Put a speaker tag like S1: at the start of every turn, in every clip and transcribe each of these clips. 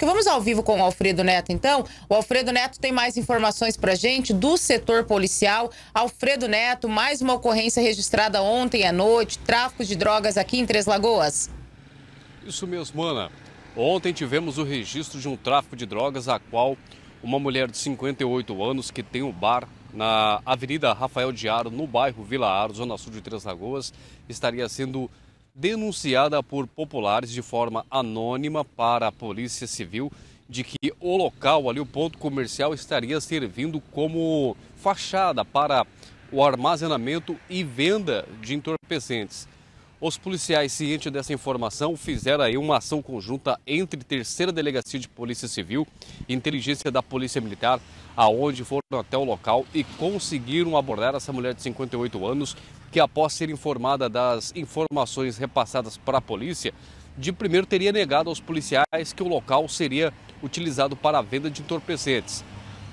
S1: que Vamos ao vivo com o Alfredo Neto, então. O Alfredo Neto tem mais informações para gente do setor policial. Alfredo Neto, mais uma ocorrência registrada ontem à noite, tráfico de drogas aqui em Três Lagoas. Isso mesmo, Ana. Ontem tivemos o registro de um tráfico de drogas a qual uma mulher de 58 anos que tem um bar na Avenida Rafael Diário, no bairro Vila Aro, zona sul de Três Lagoas, estaria sendo denunciada por populares de forma anônima para a Polícia Civil de que o local ali, o ponto comercial, estaria servindo como fachada para o armazenamento e venda de entorpecentes. Os policiais, cientes dessa informação, fizeram aí uma ação conjunta entre Terceira Delegacia de Polícia Civil e Inteligência da Polícia Militar, aonde foram até o local e conseguiram abordar essa mulher de 58 anos, que após ser informada das informações repassadas para a polícia, de primeiro teria negado aos policiais que o local seria utilizado para a venda de entorpecentes.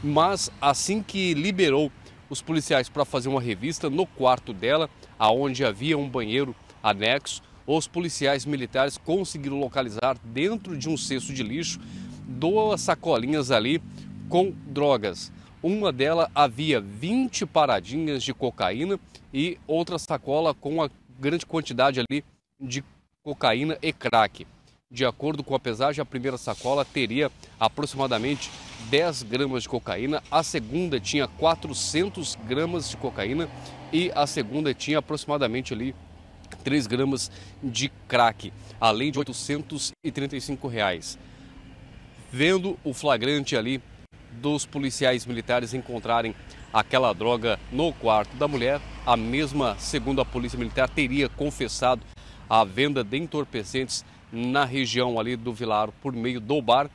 S1: Mas assim que liberou os policiais para fazer uma revista no quarto dela, aonde havia um banheiro anexo, os policiais militares conseguiram localizar dentro de um cesto de lixo duas sacolinhas ali com drogas. Uma delas havia 20 paradinhas de cocaína e outra sacola com a grande quantidade ali de cocaína e crack. De acordo com a pesagem, a primeira sacola teria aproximadamente 10 gramas de cocaína, a segunda tinha 400 gramas de cocaína e a segunda tinha aproximadamente ali 3 gramas de crack, além de R$ 835. Reais. Vendo o flagrante ali dos policiais militares encontrarem aquela droga no quarto da mulher, a mesma, segundo a Polícia Militar, teria confessado a venda de entorpecentes na região ali do Vilar por meio do bar,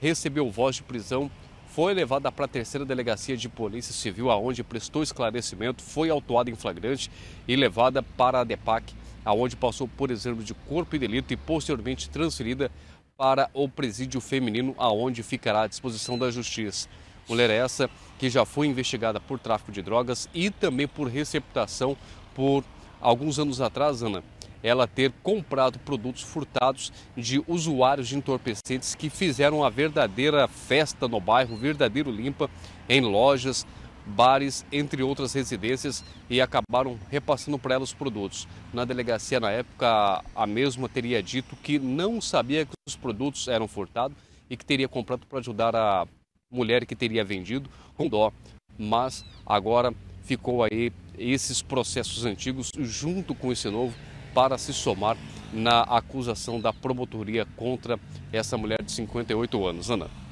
S1: recebeu voz de prisão, foi levada para a terceira delegacia de polícia civil, aonde prestou esclarecimento, foi autuada em flagrante e levada para a DEPAC aonde passou por exemplo de corpo e delito e posteriormente transferida para o presídio feminino, aonde ficará à disposição da justiça. Mulher é essa que já foi investigada por tráfico de drogas e também por receptação por alguns anos atrás, Ana, ela ter comprado produtos furtados de usuários de entorpecentes que fizeram a verdadeira festa no bairro, verdadeiro limpa em lojas, bares, entre outras residências, e acabaram repassando para ela os produtos. Na delegacia, na época, a mesma teria dito que não sabia que os produtos eram furtados e que teria comprado para ajudar a mulher que teria vendido com dó. Mas agora ficou aí esses processos antigos junto com esse novo para se somar na acusação da promotoria contra essa mulher de 58 anos. Ana.